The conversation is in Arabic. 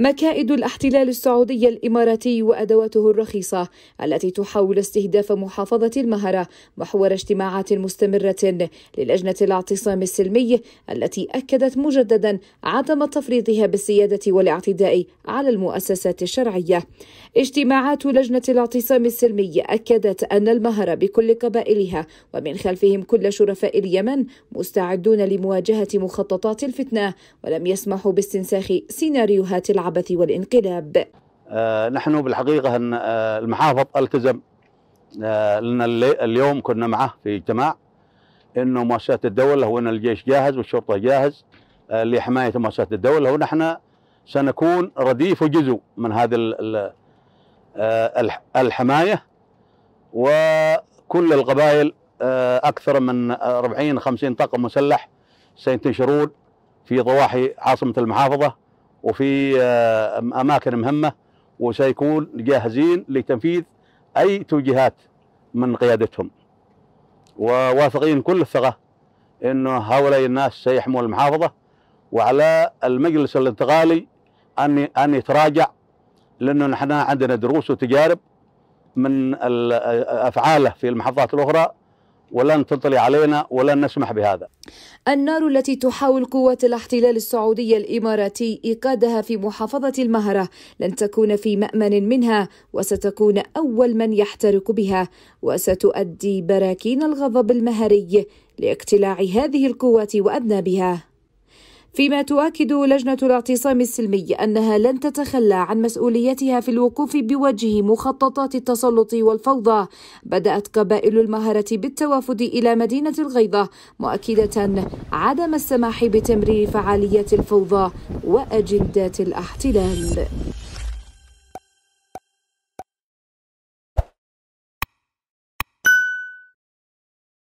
مكائد الاحتلال السعودي الاماراتي وادواته الرخيصه التي تحاول استهداف محافظه المهره محور اجتماعات مستمره للجنه الاعتصام السلمي التي اكدت مجددا عدم تفريطها بالسياده والاعتداء على المؤسسات الشرعيه. اجتماعات لجنه الاعتصام السلمي اكدت ان المهره بكل قبائلها ومن خلفهم كل شرفاء اليمن مستعدون لمواجهه مخططات الفتنه ولم يسمحوا باستنساخ سيناريوهات العالم العبث والانقلاب آه، نحن بالحقيقة أن آه، المحافظ التزم آه، لأن اليوم كنا معه في اجتماع أنه مؤسسات الدولة وأن الجيش جاهز والشرطة جاهز لحماية مؤسسات الدولة ونحن سنكون رديف وجزء من هذه الحماية وكل القبائل أكثر من 40 50 طاقم مسلح سينتشرون في ضواحي عاصمة المحافظة وفي آه، أماكن مهمة وسيكون جاهزين لتنفيذ أي توجيهات من قيادتهم وواثقين كل الثقة أنه هؤلاء الناس سيحمون المحافظة وعلى المجلس الانتقالي أن أن يتراجع لأنه نحن عندنا دروس وتجارب من آه، آه، أفعاله في المحافظات الأخرى ولن تطلع علينا ولن نسمح بهذا النار التي تحاول قوات الاحتلال السعودي الإماراتي إيقادها في محافظة المهرة لن تكون في مأمن منها وستكون أول من يحترق بها وستؤدي براكين الغضب المهري لاقتلاع هذه القوات وأذنابها فيما تؤكد لجنة الاعتصام السلمي أنها لن تتخلى عن مسؤوليتها في الوقوف بوجه مخططات التسلط والفوضى بدأت قبائل المهرة بالتوافد إلى مدينة الغيضة مؤكدة عدم السماح بتمرير فعاليات الفوضى وأجندات الاحتلال